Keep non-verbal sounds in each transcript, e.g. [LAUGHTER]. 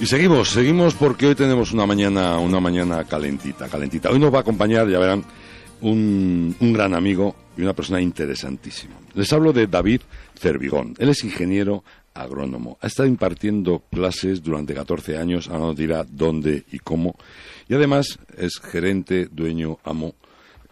Y seguimos, seguimos porque hoy tenemos una mañana, una mañana calentita, calentita. Hoy nos va a acompañar, ya verán, un, un gran amigo y una persona interesantísima. Les hablo de David Cervigón. Él es ingeniero agrónomo. Ha estado impartiendo clases durante 14 años, ahora nos dirá dónde y cómo. Y además es gerente, dueño, amo,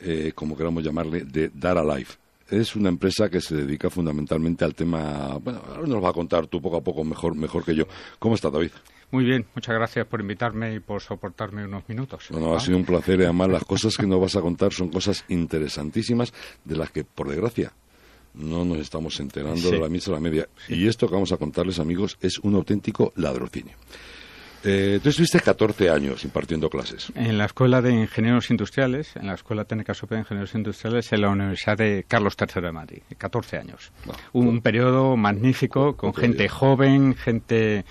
eh, como queramos llamarle, de Dara Life. Es una empresa que se dedica fundamentalmente al tema. Bueno, ahora nos va a contar tú poco a poco mejor, mejor que yo. ¿Cómo está, David? Muy bien, muchas gracias por invitarme y por soportarme unos minutos. Bueno, ha sido un placer y además las cosas que nos vas a contar son cosas interesantísimas de las que, por desgracia, no nos estamos enterando de la misma a la media. Y esto que vamos a contarles, amigos, es un auténtico ladrocinio. Eh, tú estuviste 14 años impartiendo clases. En la Escuela de Ingenieros Industriales, en la Escuela Técnica Superior de Ingenieros Industriales, en la Universidad de Carlos III de Madrid. 14 años. Ah, un, periodo magnífico, con gente joven, gente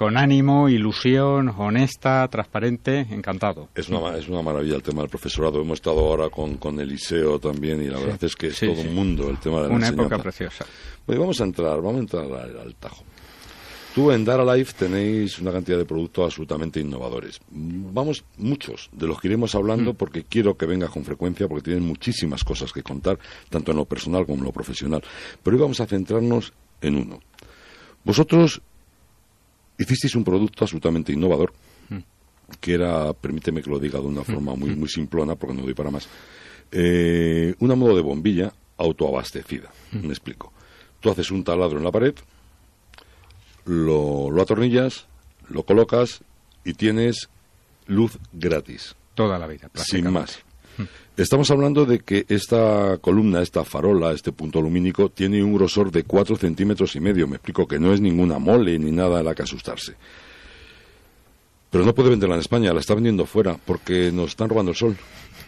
con ánimo, ilusión, honesta, transparente, encantado. Es una, es una maravilla el tema del profesorado. Hemos estado ahora con, con Eliseo también y la verdad es que es todo un mundo el tema de la Una época preciosa. Pues vamos a entrar, vamos a entrar al, tajo. Tú en Dara Life tenéis una cantidad de productos absolutamente innovadores. Vamos, muchos de los que iremos hablando mm. porque quiero que vengas con frecuencia porque tienen muchísimas cosas que contar, tanto en lo personal como en lo profesional. Pero hoy vamos a centrarnos en uno. Vosotros hicisteis un producto absolutamente innovador, mm. que era, permíteme que lo diga de una mm. forma muy, mm. muy simplona, porque no doy para más, eh, una modo de bombilla autoabastecida. Me explico. Tú haces un taladro en la pared, lo, lo atornillas, lo colocas y tienes luz gratis. Toda la vida, Sin más. Estamos hablando de que esta columna, esta farola, este punto lumínico, tiene un grosor de 4 centímetros y medio. Me explico que no es ninguna mole ni nada a la que asustarse. Pero no puede venderla en España, la está vendiendo fuera porque nos están robando el sol.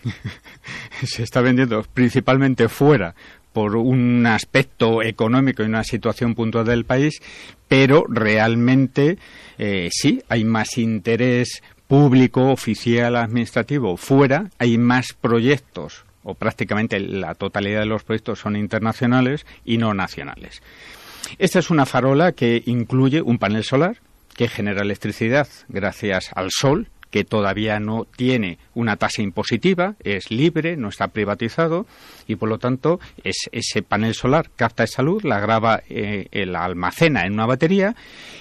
[LAUGHS] Se está vendiendo principalmente fuera por un aspecto económico y una situación puntual del país, pero realmente eh, sí hay más interés público, oficial, administrativo, fuera, hay más proyectos, o prácticamente la totalidad de los proyectos son internacionales y no nacionales. Esta es una farola que incluye un panel solar que genera electricidad gracias al sol que todavía no tiene una tasa impositiva, es libre, no está privatizado y por lo tanto es, ese panel solar capta esa luz, la graba, eh, la almacena en una batería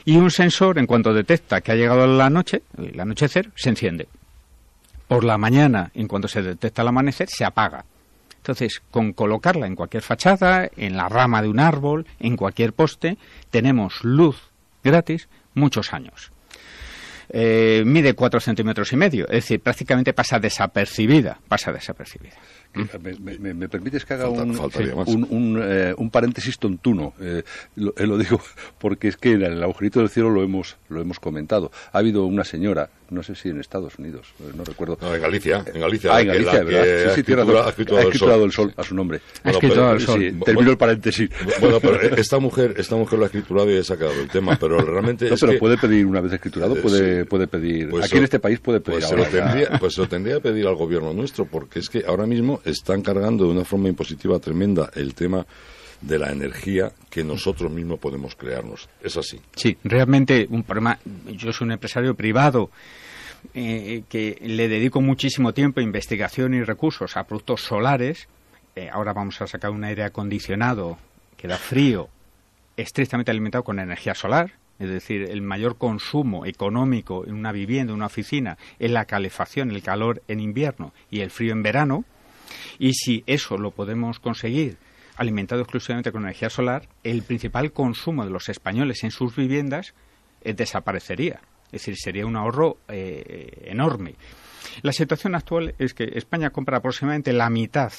y un sensor en cuanto detecta que ha llegado la noche, el anochecer, se enciende. Por la mañana, en cuanto se detecta el amanecer, se apaga. Entonces, con colocarla en cualquier fachada, en la rama de un árbol, en cualquier poste, tenemos luz gratis muchos años. Eh, mide cuatro centímetros y medio. Es decir, prácticamente pasa desapercibida. Pasa desapercibida. ¿Mm? ¿Me, permites que haga eh, un, paréntesis tontuno? Eh, lo, digo [LAUGHS] porque es que en el agujerito del cielo lo hemos, lo hemos comentado. Ha habido una señora no sé si en Estados Unidos, eh, no recuerdo. No, en Galicia, en Galicia. Ah, en Galicia, que ¿verdad? Que sí, sí, tiene razón. Ha escriturado ha escrito el, sol. a su nombre. Ha escrito el sol. Sí, termino el paréntesis. Bueno, pero [LAUGHS] esta mujer, esta mujer lo ha escriturado y ha sacado el tema, pero realmente. No, pero puede pedir una vez escriturado, eh, puede, puede pedir. Pues Aquí en este país puede pedir. Pues, lo tendría, pues se lo tendría que pedir al gobierno nuestro, porque es que ahora mismo están cargando de una forma impositiva tremenda el tema de la energía que nosotros mismos podemos crearnos. Es así. Sí, realmente un problema. Yo soy un empresario privado. Eh, que le dedico muchísimo tiempo a investigación y recursos a productos solares. Eh, ahora vamos a sacar un aire acondicionado que da frío, estrictamente alimentado con energía solar. Es decir, el mayor consumo económico en una vivienda, en una oficina, es la calefacción, el calor en invierno y el frío en verano. Y si eso lo podemos conseguir alimentado exclusivamente con energía solar, el principal consumo de los españoles en sus viviendas eh, desaparecería. Es decir, sería un ahorro eh, enorme. La situación actual es que España compra aproximadamente la mitad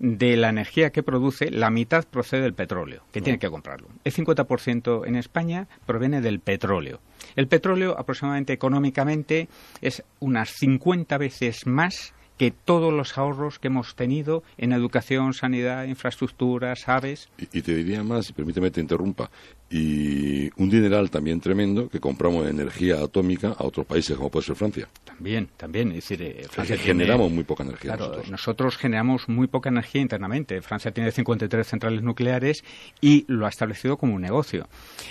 de la energía que produce, la mitad procede del petróleo, que tiene mm. que comprarlo. El 50% en España proviene del petróleo. El petróleo aproximadamente económicamente es unas 50 veces más que todos los ahorros que hemos tenido en educación, sanidad, infraestructuras, aves. Y, te diría más, y permíteme te interrumpa, y un dineral también tremendo que compramos energía atómica a otros países como puede ser Francia. También, también. Es decir, eh, generamos muy poca energía. nosotros. nosotros. generamos muy poca energía internamente. Francia tiene 53 centrales nucleares y lo ha establecido como un negocio.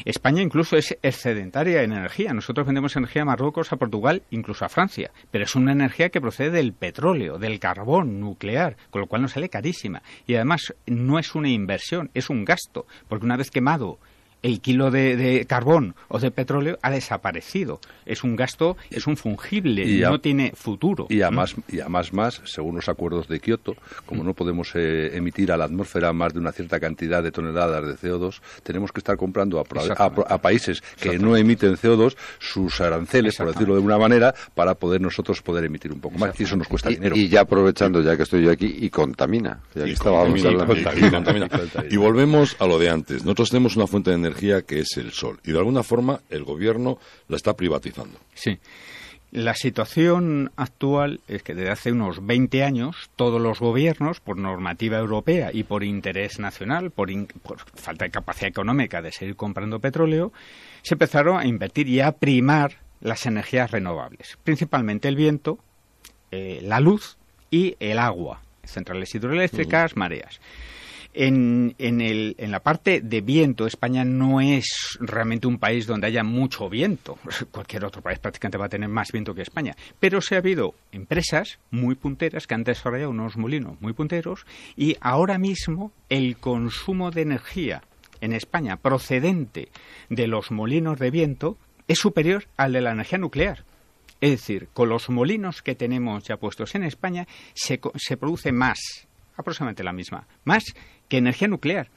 España incluso es excedentaria en energía. Nosotros vendemos energía a Marruecos, a Portugal, incluso a Francia. Pero es una energía que procede del petróleo del carbón nuclear, con lo cual no sale carísima. Y además no es una inversión, es un gasto, porque una vez quemado el kilo de, carbón o de petróleo ha desaparecido. Es un gasto, es un fungible, no tiene futuro. Y además, y más según los acuerdos de Kioto, como mm. no podemos eh, emitir a la atmósfera más de una cierta cantidad de toneladas de CO2, tenemos que estar comprando a, países que no emiten CO2 sus aranceles, por decirlo de una manera, para poder nosotros poder emitir un poco más. Y eso nos cuesta dinero. Y ya aprovechando, ya que estoy yo aquí, y contamina. y, contamina. y volvemos a lo de antes. Nosotros tenemos una fuente de energía que es el sol. Y de alguna forma el gobierno la está privatizando. Sí. La situación actual es que desde hace unos 20 años todos los gobiernos, por normativa europea y por interés nacional, por, falta de capacidad económica de seguir comprando petróleo, se empezaron a invertir y a primar las energías renovables, principalmente el viento, eh, la luz y el agua, centrales hidroeléctricas, mareas. En, en, el, en la parte de viento, España no es realmente un país donde haya mucho viento. [LAUGHS] Cualquier otro país prácticamente va a tener más viento que España. Pero se ha habido empresas muy punteras que han desarrollado unos molinos muy punteros y ahora mismo el consumo de energía en España procedente de los molinos de viento es superior al de la energía nuclear. Es decir, con los molinos que tenemos ya puestos en España se, se produce más, aproximadamente la misma, más que energía nuclear.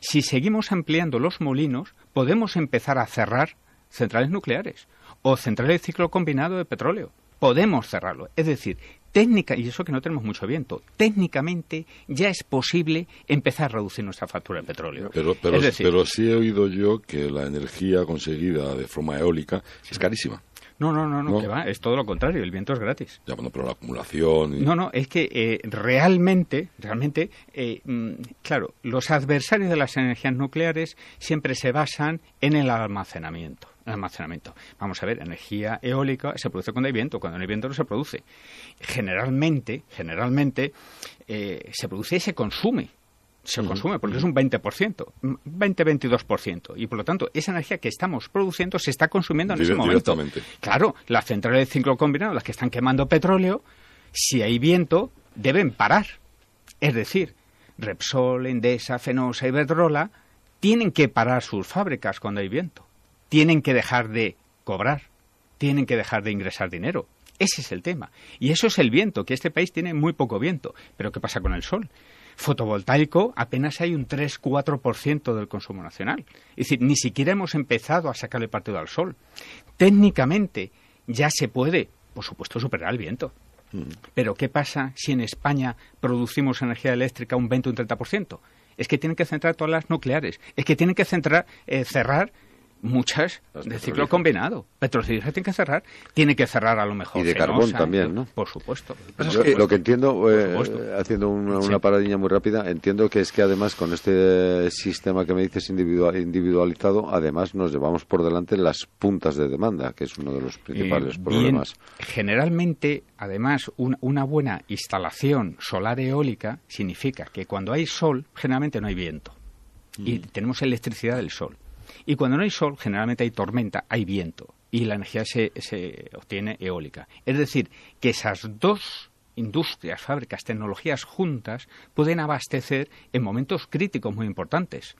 Si seguimos ampliando los molinos, podemos empezar a cerrar centrales nucleares o centrales de ciclo combinado de petróleo. Podemos cerrarlo. Es decir, técnica, y eso que no tenemos mucho viento, técnicamente ya es posible empezar a reducir nuestra factura de petróleo. Pero, pero, sí he oído yo que la energía conseguida de forma eólica es carísima. No, no, no, no, es todo lo contrario, el viento es gratis. Ya, bueno, pero la acumulación... No, no, es que eh, realmente, realmente, eh, mm, claro, los adversarios de las energías nucleares siempre se basan en el almacenamiento. almacenamiento. Vamos a ver, energía eólica se produce cuando hay viento, cuando no hay viento no se produce. Generalmente, generalmente, eh, se produce y se consume se consume, porque es un 20%, 20-22%. Y por lo tanto, esa energía que estamos produciendo se está consumiendo en ese momento. Claro, las centrales de ciclo combinado, las que están quemando petróleo, si hay viento, deben parar. Es decir, Repsol, Endesa, Fenosa, y Iberdrola tienen que parar sus fábricas cuando hay viento. Tienen que dejar de cobrar. Tienen que dejar de ingresar dinero. Ese es el tema. Y eso es el viento, que este país tiene muy poco viento. Pero ¿qué pasa con el sol? fotovoltaico apenas hay un 3-4% del consumo nacional. Es decir, ni siquiera hemos empezado a sacarle partido al sol. Técnicamente ya se puede, por supuesto, superar el viento. Mm. Pero ¿qué pasa si en España producimos energía eléctrica un 20 o un 30%? Es que tienen que centrar todas las nucleares, es que tienen que centrar, eh, cerrar muchas de ciclo combinado. se tiene que cerrar, tiene que cerrar a lo mejor. Y de carbón también, ¿no? Por supuesto. lo que entiendo, eh, haciendo una, paradilla muy rápida, entiendo que es que además con este eh, sistema que me dices individual, individualizado, además nos llevamos por delante las puntas de demanda, que es uno de los principales eh, problemas. generalmente, además, una buena instalación solar eólica significa que cuando hay sol, generalmente no hay viento. Y mm. tenemos electricidad del sol. Y cuando no hay sol, generalmente hay tormenta, hay viento, y la energía se, se obtiene eólica. Es decir, que esas dos industrias, fábricas, tecnologías juntas pueden abastecer en momentos críticos muy importantes.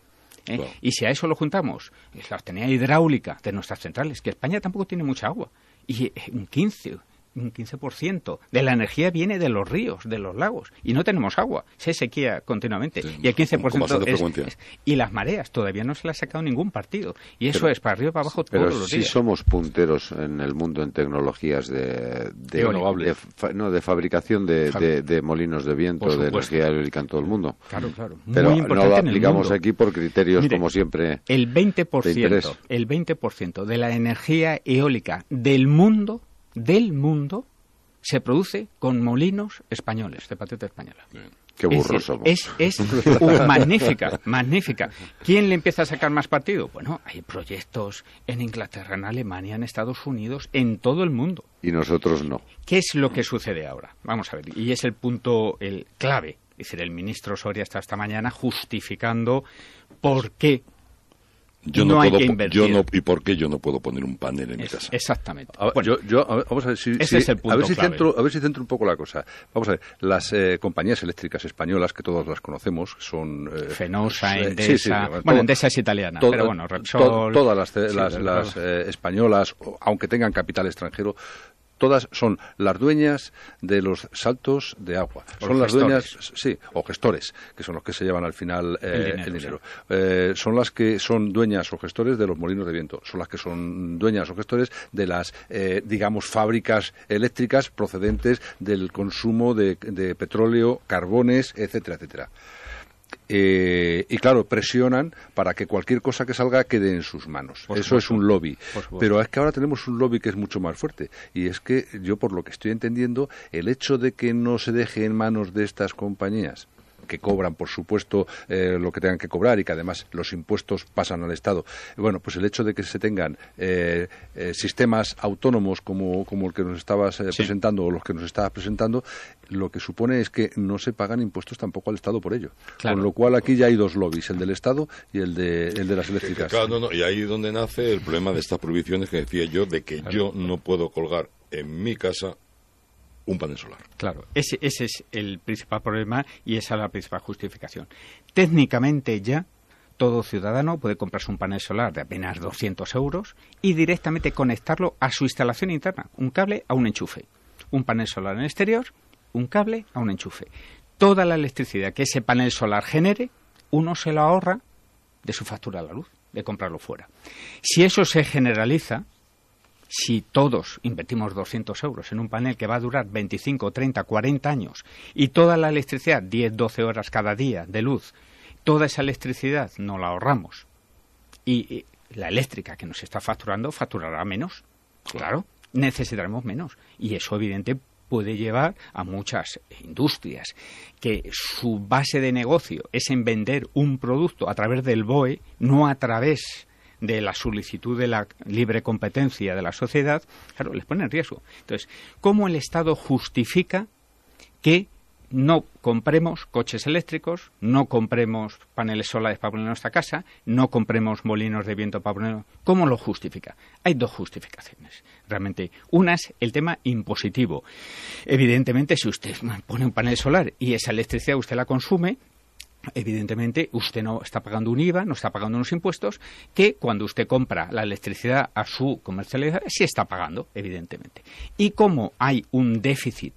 ¿eh? Y si a eso lo juntamos, la obtenida hidráulica de nuestras centrales, que España tampoco tiene mucha agua, y un 15 un 15% de la energía viene de los ríos, de los lagos, y no tenemos agua, se sequía continuamente. y el 15% es, Y las mareas todavía no se las ha sacado ningún partido. Y eso es para arriba, para abajo, pero todos los sí si somos punteros en el mundo en tecnologías de, de, no, de fabricación de, molinos de viento, de energía eólica en todo el mundo. Claro, claro. Muy pero no lo aplicamos aquí por criterios, como siempre, el 20%, el 20% de la energía eólica del mundo del mundo se produce con molinos españoles, de patata española. Qué burros es, magnífica, magnífica. ¿Quién le empieza a sacar más partido? Bueno, hay proyectos en Inglaterra, en Alemania, en Estados Unidos, en todo el mundo. Y nosotros no. ¿Qué es lo que sucede ahora? Vamos a ver, y es el punto el clave. dice el ministro Soria está esta mañana justificando por qué yo no, puedo, ¿Y por qué yo no puedo poner un panel en mi casa? Exactamente. A, bueno, ver, vamos a ver si, a ver si centro, a ver si centro un poco la cosa. Vamos a ver, las eh, compañías eléctricas españolas que todas las conocemos son eh, Fenosa, Endesa, bueno, Endesa es italiana, pero bueno, Repsol, todas las, las eh, españolas, aunque tengan capital extranjero, todas son las dueñas de los saltos de agua. son las dueñas, sí, o gestores, que son los que se llevan al final el eh, dinero. Eh, son las que son dueñas o gestores de los molinos de viento, son las que son dueñas o gestores de las, eh, digamos, fábricas eléctricas procedentes del consumo de, de petróleo, carbones, etcétera, etcétera. Eh, y claro, presionan para que cualquier cosa que salga quede en sus manos. Eso es un lobby. Pero es que ahora tenemos un lobby que es mucho más fuerte. Y es que yo, por lo que estoy entendiendo, el hecho de que no se deje en manos de estas compañías que cobran, por supuesto, eh, lo que tengan que cobrar y que además los impuestos pasan al Estado. Bueno, pues el hecho de que se tengan eh, eh, sistemas autónomos como, como, el que nos estabas presentando o los que nos estabas presentando, lo que supone es que no se pagan impuestos tampoco al Estado por ello. Con lo cual aquí ya hay dos lobbies, el del Estado y el de, el de las eléctricas. y ahí es donde nace el problema de estas prohibiciones que decía yo, de que yo no puedo colgar en mi casa un panel solar. Claro, ese, ese es el principal problema y esa es la principal justificación. Técnicamente ya todo ciudadano puede comprarse un panel solar de apenas 200 euros y directamente conectarlo a su instalación interna, un cable a un enchufe, un panel solar en el exterior, un cable a un enchufe. Toda la electricidad que ese panel solar genere, uno se lo ahorra de su factura de la luz, de comprarlo fuera. Si eso se generaliza, si todos invertimos 200 euros en un panel que va a durar 25, 30, 40 años y toda la electricidad, 10, 12 horas cada día de luz, toda esa electricidad no la ahorramos y, la eléctrica que nos está facturando facturará menos, claro, necesitaremos menos y eso evidente puede llevar a muchas industrias que su base de negocio es en vender un producto a través del BOE, no a través de la solicitud de la libre competencia de la sociedad, claro, les pone en riesgo. Entonces, ¿cómo el Estado justifica que no compremos coches eléctricos, no compremos paneles solares para poner en nuestra casa, no compremos molinos de viento para poner. ¿Cómo lo justifica? Hay dos justificaciones, realmente. Una es el tema impositivo. Evidentemente, si usted pone un panel solar y esa electricidad usted la consume, Evidentemente, usted no está pagando un IVA, no está pagando unos impuestos que cuando usted compra la electricidad a su comercializador sí está pagando, evidentemente. Y como hay un déficit,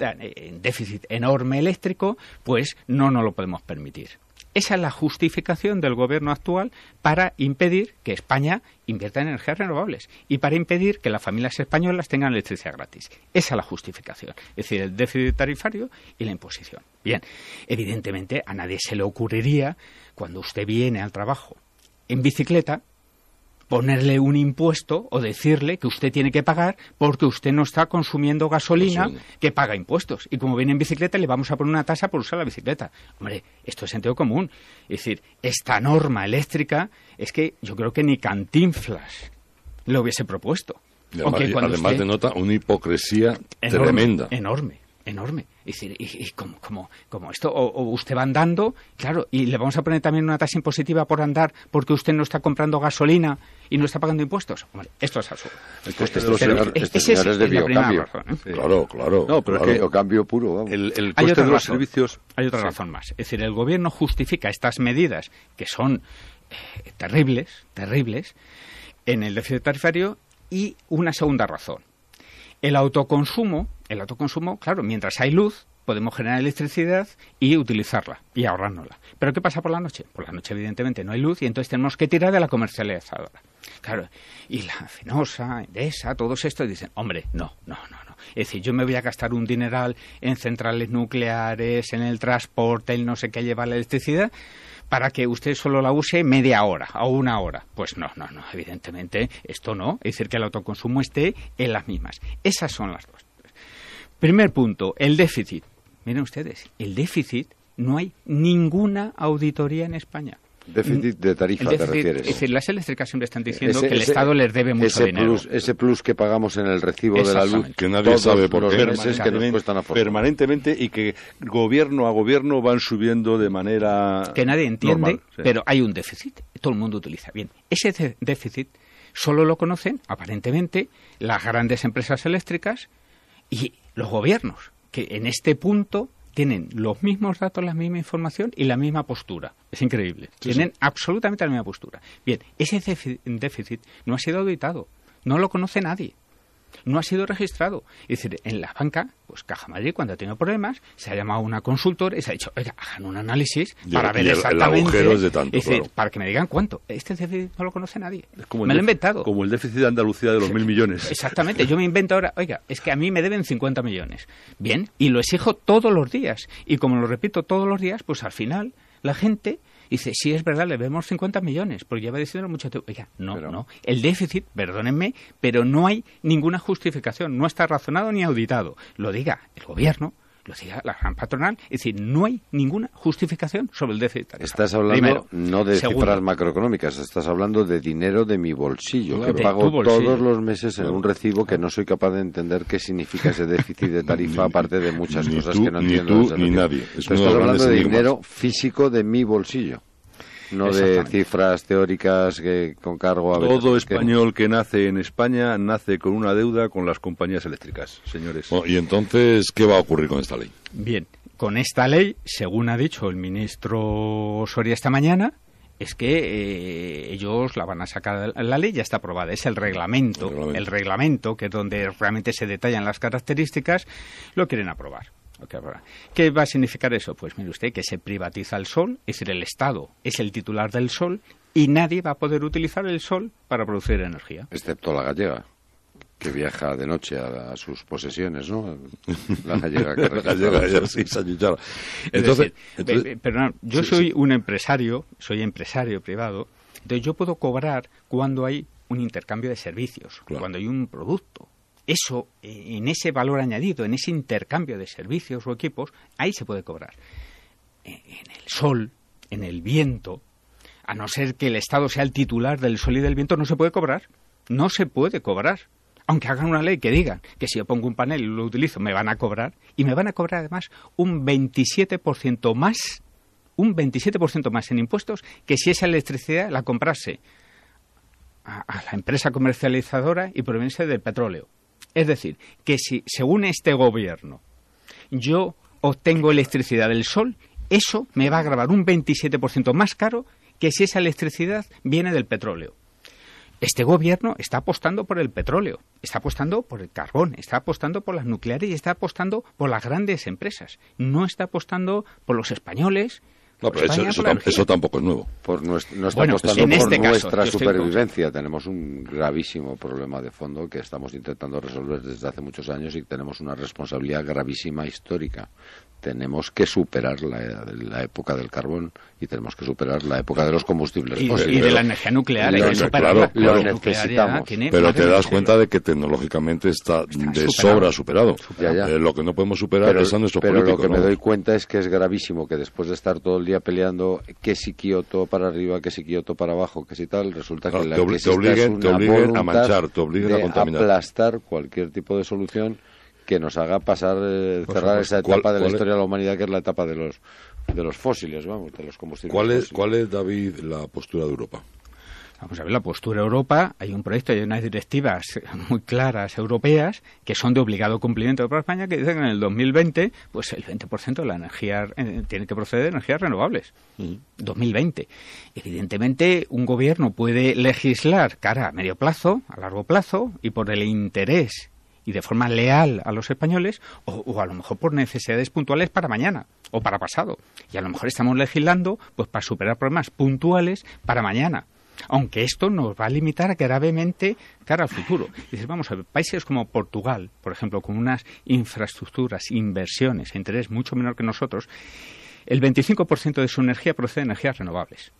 un eh, déficit enorme eléctrico, pues no nos lo podemos permitir. Esa es la justificación del gobierno actual para impedir que España invierta en energías renovables y para impedir que las familias españolas tengan electricidad gratis. Esa es la justificación, es decir, el déficit tarifario y la imposición. Bien, evidentemente a nadie se le ocurriría cuando usted viene al trabajo en bicicleta ponerle un impuesto o decirle que usted tiene que pagar porque usted no está consumiendo gasolina, que paga impuestos. Y como viene en bicicleta, le vamos a poner una tasa por usar la bicicleta. Hombre, esto es sentido común. Es decir, esta norma eléctrica es que yo creo que ni Cantinflas lo hubiese propuesto. además, denota una hipocresía tremenda. Enorme enorme. Es decir, y, como, como, esto, o, usted va andando, claro, y le vamos a poner también una tasa impositiva por andar porque usted no está comprando gasolina y no está pagando impuestos. esto es absurdo. Este el coste este es de Razón, ¿eh? Claro, claro. No, pero cambio puro. El, coste de los servicios. Hay otra razón más. Es decir, el gobierno justifica estas medidas que son eh, terribles, terribles, en el déficit tarifario y una segunda razón. El autoconsumo el autoconsumo, claro, mientras hay luz, podemos generar electricidad y utilizarla y ahorrándola. Pero ¿qué pasa por la noche? Por la noche, evidentemente, no hay luz y entonces tenemos que tirar de la comercializadora. Claro, y la Fenosa, Endesa, todos estos dicen, hombre, no, no, no, no. Es decir, yo me voy a gastar un dineral en centrales nucleares, en el transporte, en no sé qué lleva la electricidad para que usted solo la use media hora o una hora. Pues no, no, no, evidentemente esto no, es decir, que el autoconsumo esté en las mismas. Esas son las dos. Primer punto, el déficit. Miren ustedes, el déficit, no hay ninguna auditoría en España. Déficit de tarifa, te refieres. Es decir, las eléctricas siempre están diciendo que el Estado les debe mucho ese dinero. ese plus que pagamos en el recibo de la luz, que nadie sabe por qué, que cuestan a permanentemente y que gobierno a gobierno van subiendo de manera. Que nadie entiende, pero hay un déficit. Todo el mundo utiliza bien. Ese déficit solo lo conocen, aparentemente, las grandes empresas eléctricas y los gobiernos, que en este punto tienen los mismos datos, la misma información y la misma postura. Es increíble. tienen absolutamente la misma postura. Bien, ese déficit no ha sido auditado. No lo conoce nadie no ha sido registrado. Es decir, en la banca, pues Caja Madrid, cuando ha tenido problemas, se ha llamado a una consultora y se ha dicho, oiga, hagan un análisis para ver exactamente. para que me digan cuánto. Este déficit no lo conoce nadie. me lo he inventado. Como el déficit de Andalucía de los mil millones. Exactamente. Yo me invento ahora, oiga, es que a mí me deben 50 millones. Bien, y lo exijo todos los días. Y como lo repito todos los días, pues al final la gente dice, sí, es verdad, le vemos 50 millones, porque lleva diciendo mucho Oiga, no, no. El déficit, perdónenme, pero no hay ninguna justificación. No está razonado ni auditado. Lo diga el gobierno, la gran patronal, es decir, no hay ninguna justificación sobre el déficit Estás hablando no de cifras macroeconómicas, estás hablando de dinero de mi bolsillo, que pago todos los meses en un recibo que no soy capaz de entender qué significa ese déficit de tarifa, [LAUGHS] aparte de muchas cosas que no ni entiendo. Tú, ni nadie. estás hablando de dinero físico de mi bolsillo no de cifras teóricas que con cargo a Todo español que... nace en España nace con una deuda con las compañías eléctricas, señores. y entonces, ¿qué va a ocurrir con esta ley? Bien, con esta ley, según ha dicho el ministro Soria esta mañana, es que eh, ellos la van a sacar. La ley ya está aprobada, es el reglamento, el reglamento que es donde realmente se detallan las características, lo quieren aprobar. ¿Qué va a significar eso? Pues mire usted que se privatiza el sol, es el Estado es el titular del sol y nadie va a poder utilizar el sol para producir energía. Excepto la gallega que viaja de noche a, sus posesiones, ¿no? La gallega que [LAUGHS] gallega, Entonces, entonces... perdón, yo soy un empresario, soy empresario privado, entonces yo puedo cobrar cuando hay un intercambio de servicios, cuando hay un producto eso, eh, en ese valor añadido, en ese intercambio de servicios o equipos, ahí se puede cobrar. Eh, en el sol, en el viento, a no ser que el Estado sea el titular del sol y del viento, no se puede cobrar. No se puede cobrar. Aunque hagan una ley que diga que si yo pongo un panel y lo utilizo, me van a cobrar. Y me van a cobrar además un 27% más, un 27% más en impuestos que si esa electricidad la comprase a, la empresa comercializadora y proveniente del petróleo. Es decir, que si, según este gobierno, yo obtengo electricidad del sol, eso me va a grabar un 27% más caro que si esa electricidad viene del petróleo. Este gobierno está apostando por el petróleo, está apostando por el carbón, está apostando por las nucleares y está apostando por las grandes empresas. No está apostando por los españoles, eso, tampoco es nuevo. Por no estamos pues este nuestra supervivencia. Tenemos un gravísimo problema de fondo que estamos intentando resolver desde hace muchos años y tenemos una responsabilidad gravísima histórica. Tenemos que superar la, la época del carbón y tenemos que superar la época de los combustibles y, de la energía nuclear. Pero te das cuenta de que tecnológicamente está, de sobra superado. Eh, lo que no podemos superar es a nuestros pero Lo que me doy cuenta es que es gravísimo que después de estar todo el peleando que si Kioto para arriba, que si Kioto para abajo, que si tal, resulta que la te, obliguen, obliguen a manchar, te obliguen a contaminar. aplastar cualquier tipo de solución que nos haga pasar, eh, cerrar esa etapa de la historia de la humanidad que es la etapa de los, de los fósiles, vamos, de los combustibles. ¿Cuál ¿Cuál es, David, la postura de Europa? Vamos a ver, la postura Europa, hay un proyecto, hay unas directivas muy claras europeas que son de obligado cumplimiento para España que dicen que en el 2020 pues el 20% de la energía eh, tiene que proceder de energías renovables. Y 2020. Evidentemente, un gobierno puede legislar cara a medio plazo, a largo plazo y por el interés y de forma leal a los españoles o, o, a lo mejor por necesidades puntuales para mañana o para pasado. Y a lo mejor estamos legislando pues para superar problemas puntuales para mañana. Aunque esto nos va a limitar gravemente cara al futuro. Dices, vamos a ver, países como Portugal, por ejemplo, con unas infraestructuras, inversiones, interés mucho menor que nosotros, el 25% de su energía procede de energías renovables.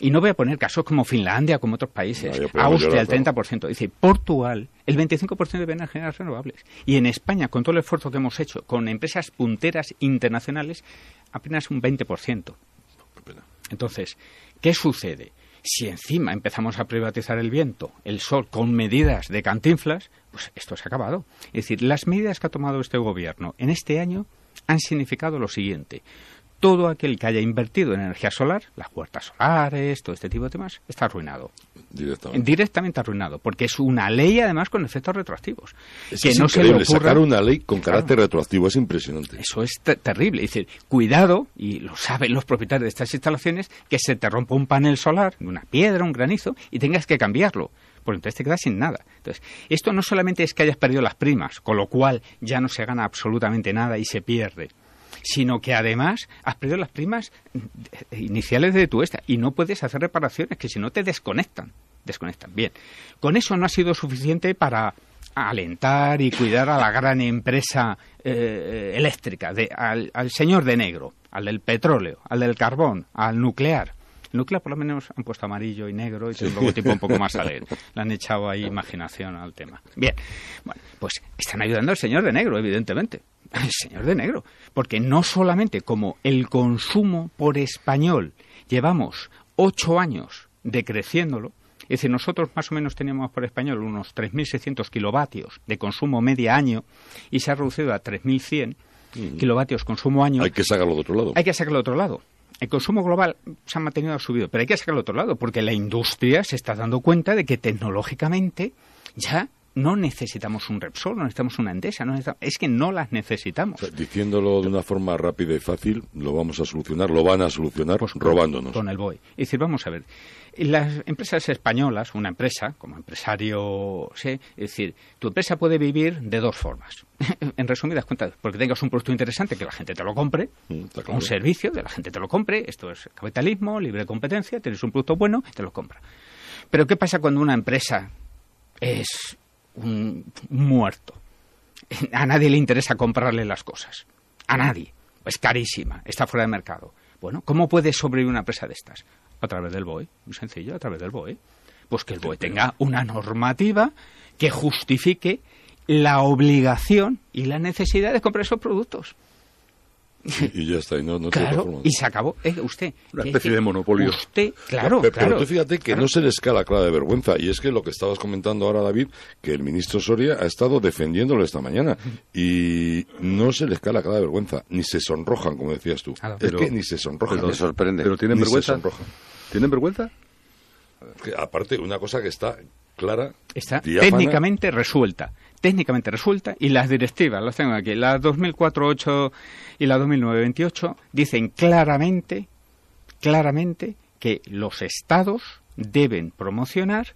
Y no voy a poner casos como Finlandia, como otros países. Austria, el 30%. Dice, Portugal, el 25% de energías renovables. Y en España, con todo el esfuerzo que hemos hecho, con empresas punteras internacionales, apenas un 20%. Entonces, ¿qué sucede? Si encima empezamos a privatizar el viento, el sol, con medidas de cantinflas, pues esto es ha acabado. Es decir, las medidas que ha tomado este gobierno en este año han significado lo siguiente todo aquel que haya invertido en energía solar, las puertas solares, todo este tipo de temas, está arruinado. Directamente. arruinado, porque es una ley además con efectos retroactivos. Es no increíble. se sacar una ley con carácter retroactivo es impresionante. Eso es terrible. dice, cuidado, y lo saben los propietarios de estas instalaciones, que se te rompa un panel solar, una piedra, un granizo, y tengas que cambiarlo porque entonces te quedas sin nada. Entonces, esto no solamente es que hayas perdido las primas, con lo cual ya no se gana absolutamente nada y se pierde, sino que además has perdido las primas iniciales de tu esta y no puedes hacer reparaciones que si no te desconectan, desconectan. Bien, con eso no ha sido suficiente para alentar y cuidar a la gran empresa eh, eléctrica, al, señor de negro, al del petróleo, al del carbón, al nuclear Nuclear por lo menos han puesto amarillo y negro y sí. un logotipo un poco más alegre. Le han echado ahí imaginación al tema. Bien, bueno, pues están ayudando al señor de negro, evidentemente señor de negro, porque no solamente como el consumo por español llevamos ocho años decreciéndolo, es decir, nosotros más o menos teníamos por español unos 3.600 kilovatios de consumo media año y se ha reducido a 3.100 mm. kilovatios consumo año. Hay que sacarlo de otro lado. Hay que sacarlo de otro lado. El consumo global se ha mantenido ha subido, pero hay que sacarlo de otro lado porque la industria se está dando cuenta de que tecnológicamente ya no necesitamos un Repsol, no necesitamos una Endesa, no es que no las necesitamos. diciéndolo de una forma rápida y fácil, lo vamos a solucionar, lo van a solucionar pues robándonos. Con el BOE. Es decir, vamos a ver, las empresas españolas, una empresa, como empresario, sé, es decir, tu empresa puede vivir de dos formas. [LAUGHS] en resumidas cuentas, porque tengas un producto interesante que la gente te lo compre, mm, un servicio de la gente te lo compre, esto es capitalismo, libre competencia, tienes un producto bueno, te lo compra. Pero ¿qué pasa cuando una empresa es un, muerto. A nadie le interesa comprarle las cosas. A nadie. Es carísima, está fuera de mercado. Bueno, ¿cómo puede sobrevivir una empresa de estas? A través del BOE, muy sencillo, a través del BOE. Pues que el BOE tenga una normativa que justifique la obligación y la necesidad de comprar esos productos. Y, ya está, y se acabó. usted. Una especie de monopolio. claro, Pero, tú fíjate que no se le escala clara de vergüenza. Y es que lo que estabas comentando ahora, David, que el ministro Soria ha estado defendiéndolo esta mañana. Y no se le escala clara de vergüenza. Ni se sonrojan, como decías tú. Es que ni se sonrojan. Pero, ¿eh? sorprende. pero tienen vergüenza. ¿Tienen vergüenza? aparte, una cosa que está clara, está técnicamente resuelta técnicamente resulta, y las directivas, las tengo aquí, la 2004-8 y la 2009-28, dicen claramente, claramente, que los estados deben promocionar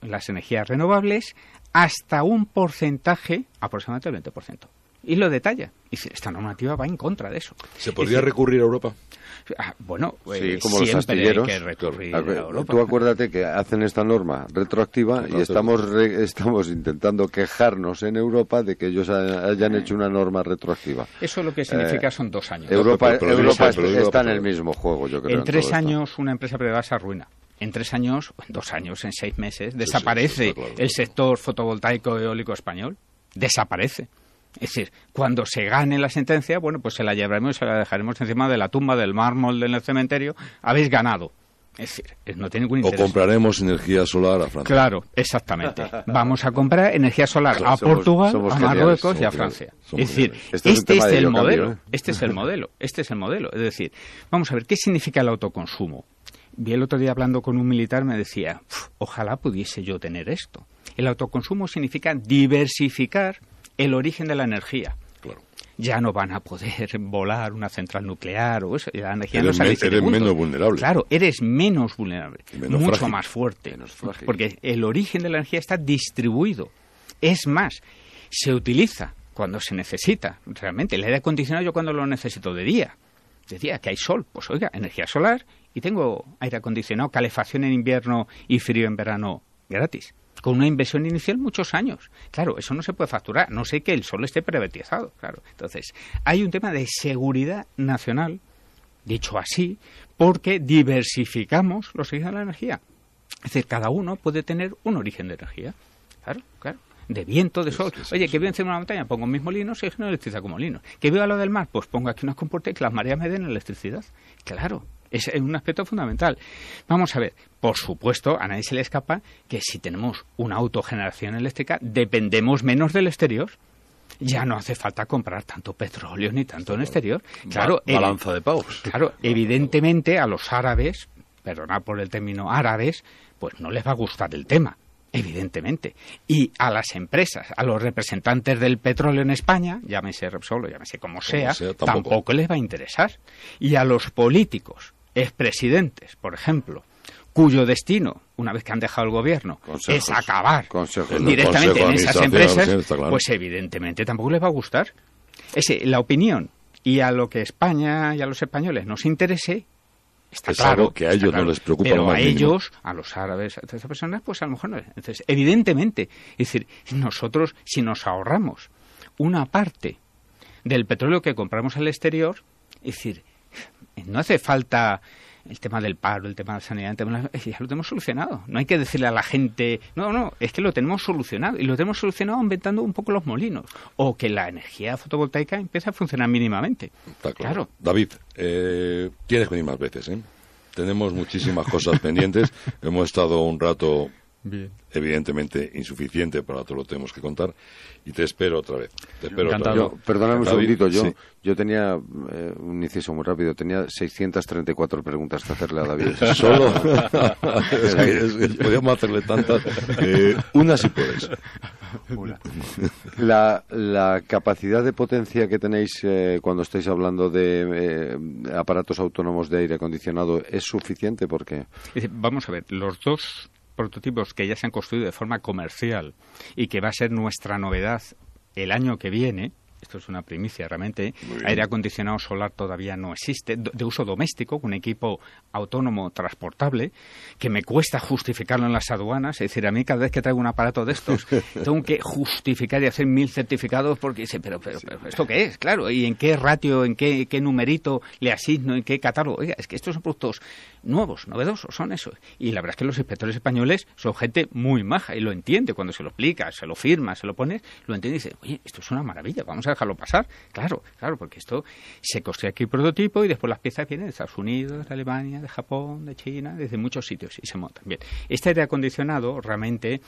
las energías renovables hasta un porcentaje, aproximadamente el 20%. Y lo detalla. Y esta normativa va en contra de eso. ¿Se podría recurrir a Europa? Ah, bueno, sí, eh, como los astilleros, que Tú acuérdate que hacen esta norma retroactiva y estamos, estamos intentando quejarnos en Europa de que ellos hayan hecho una norma retroactiva. Eso lo que significa eh, son dos años. Europa, está, en el mismo juego, yo creo. En tres años una empresa privada se arruina en tres años, en dos años, en seis meses, desaparece el sector fotovoltaico eólico español. Desaparece. Es decir, cuando se gane la sentencia, bueno, pues se la llevaremos y se la dejaremos encima de la tumba del mármol en el cementerio. Habéis ganado. Es decir, eh, no tiene ningún interés. O compraremos energía solar a Francia. Claro, exactamente. Vamos a comprar energía solar a Portugal, a Marruecos y a Francia. Es decir, este, es, este el modelo. ¿eh? Este es el modelo. Este es el modelo. Es decir, vamos a ver, ¿qué significa el autoconsumo? Vi el otro día hablando con un militar, me decía, ojalá pudiese yo tener esto. El autoconsumo significa diversificar el origen de la energía. Ya no van a poder [LAUGHS] volar una central nuclear o eso. La energía no sale eres menos vulnerable. Claro, eres menos vulnerable, mucho más fuerte. porque el origen de la energía está distribuido. Es más, se utiliza cuando se necesita, realmente. El aire acondicionado yo cuando lo necesito de día. De día, que hay sol, pues oiga, energía solar y tengo aire acondicionado, calefacción en invierno y frío en verano gratis con una inversión inicial muchos años. Claro, eso no se puede facturar, no sé que el sol esté privatizado, claro. Entonces, hay un tema de seguridad nacional, dicho así, porque diversificamos los orígenes de la energía. Es decir, cada uno puede tener un origen de energía. Claro, claro de viento, de sol. Oye, que vivo encima de una montaña, pongo mis molinos y no electricidad como molinos. Que veo a lo del mar, pues pongo aquí unas compuertas y que las mareas me den electricidad. Claro, es un aspecto fundamental. Vamos a ver, por supuesto, a nadie se le escapa que si tenemos una autogeneración eléctrica, dependemos menos del exterior ya no hace falta comprar tanto petróleo ni tanto en exterior. Claro, balanza de pagos. Claro, evidentemente a los árabes, perdonad por el término árabes, pues no les va a gustar el tema, evidentemente. Y a las empresas, a los representantes del petróleo en España, llámese Repsol, llámese como sea, tampoco les va a interesar. Y a los políticos, expresidentes, por ejemplo, cuyo destino, una vez que han dejado el gobierno, es acabar eh, directamente en esas empresas, pues evidentemente tampoco les va a gustar. ese la opinión y a lo que España y a los españoles nos interese. Está claro, que a ellos no les preocupa. Pero a ellos, a los árabes, a esas personas, pues a lo mejor no. Entonces, evidentemente, es decir, nosotros si nos ahorramos una parte del petróleo que compramos al exterior, es decir, eh, no hace falta el tema del paro, el tema de la sanidad, eh, ya lo tenemos solucionado. No hay que decirle a la gente, no, no, es que lo tenemos solucionado. Y lo tenemos solucionado aumentando un poco los molinos. O que la energía fotovoltaica empiece a funcionar mínimamente. Está claro. David, eh, tienes que venir más veces, Tenemos muchísimas cosas [LAUGHS] pendientes. Hemos estado un rato Evidentemente insuficiente para todo lo que tenemos que contar. Y te espero otra vez. Te espero otra vez. perdóname un segundito. Yo, yo tenía eh, un inciso muy rápido. Tenía 634 preguntas que hacerle a David. [LAUGHS] Solo. [LAUGHS] podríamos hacerle tantas. una si puedes. La, la, capacidad de potencia que tenéis eh, cuando estáis hablando de eh, aparatos autónomos de aire acondicionado es suficiente porque. Vamos a ver, los dos prototipos que ya se han construido de forma comercial y que va a ser nuestra novedad el año que viene, esto es una primicia realmente, aire acondicionado solar todavía no existe, de uso doméstico, un equipo autónomo transportable, que me cuesta justificarlo en las aduanas, es decir, a mí cada vez que traigo un aparato de estos, [LAUGHS] tengo que justificar y hacer mil certificados porque dice, pero, pero, pero, ¿esto qué es? Claro, ¿y en qué ratio, en qué, numerito le asigno, en qué catálogo? Oiga, es que estos son productos nuevos, novedosos, son eso... Y la verdad es que los inspectores españoles son gente muy maja y lo entiende cuando se lo explica, se lo firma, se lo pone, lo entiende y dice, oye, esto es una maravilla, vamos dejarlo pasar. Claro, claro, porque esto se construye aquí el prototipo y después las piezas vienen de Estados Unidos, de Alemania, de Japón, de China, desde muchos sitios y se montan. Bien, este aire acondicionado realmente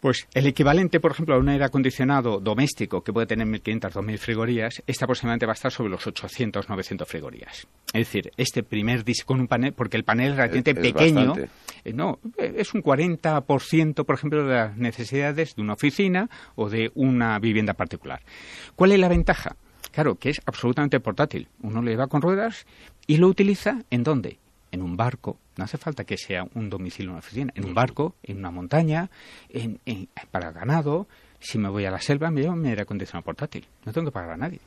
pues el equivalente, por ejemplo, a un aire acondicionado doméstico que puede tener 1.500, 2.000 frigorías, este aproximadamente va a estar sobre los 800, 900 frigorías. Es decir, este primer disco con un panel, porque el panel es, relativamente pequeño, eh, no, es un 40%, por ejemplo, de las necesidades de una oficina o de una vivienda particular. ¿Cuál es la ventaja? Claro, que es absolutamente portátil. Uno lo lleva con ruedas y lo utiliza en dónde? En un barco, no hace falta que sea un domicilio, una oficina. En un barco, en una montaña, para ganado. Si me voy a la selva, me llevo mi aire acondicionado portátil. No tengo que pagar a nadie.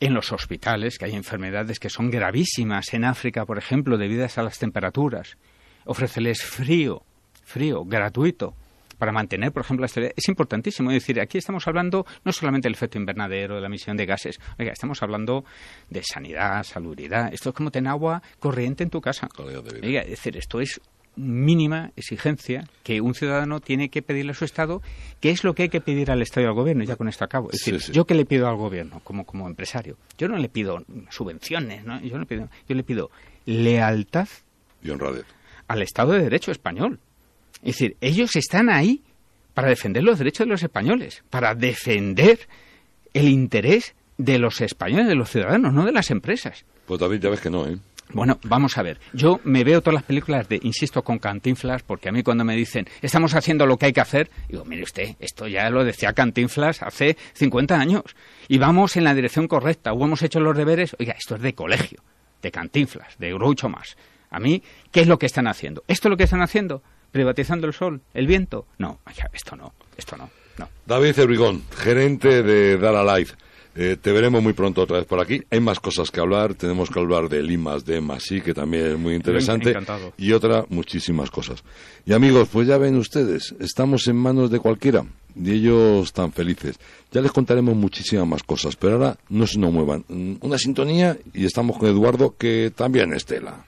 En los hospitales, que hay enfermedades que son gravísimas, en África, por ejemplo, debidas a las temperaturas, ofréceles frío, frío, gratuito para mantener, por ejemplo, la estabilidad, es importantísimo. Es decir, aquí estamos hablando no solamente del efecto invernadero, de la emisión de gases, oiga, estamos hablando de sanidad, salubridad. Esto es como tener agua corriente en tu casa. Oiga, es decir, esto es mínima exigencia que un ciudadano tiene que pedirle a su Estado, que es lo que hay que pedir al Estado y al Gobierno, ya con esto acabo. Es decir, yo que le pido al Gobierno como, como empresario, yo no le pido subvenciones, ¿no? Yo, no pido, yo le pido lealtad y honradez al Estado de Derecho español. Es decir, ellos están ahí para defender los derechos de los españoles, para defender el interés de los españoles, de los ciudadanos, no de las empresas. Pues David, ya ves que no, ¿eh? Bueno, vamos a ver. Yo me veo todas las películas de, insisto, con Cantinflas, porque a mí cuando me dicen, estamos haciendo lo que hay que hacer, digo, mire usted, esto ya lo decía Cantinflas hace 50 años. Y vamos en la dirección correcta, o hemos hecho los deberes, oiga, esto es de colegio, de Cantinflas, de Groucho más. A mí, ¿qué es lo que están haciendo? ¿Esto es lo que están haciendo? privatizando el sol, el viento. No, esto no, esto no. no. David Ebrigón, gerente de Dara Life. Eh, te veremos muy pronto otra vez por aquí. Hay más cosas que hablar. Tenemos que hablar de Limas, de Masí, que también es muy interesante. Y otra, muchísimas cosas. Y amigos, pues ya ven ustedes, estamos en manos de cualquiera. Y ellos tan felices. Ya les contaremos muchísimas más cosas. Pero ahora no se nos muevan. Mm, una sintonía y estamos con Eduardo, que también es tela.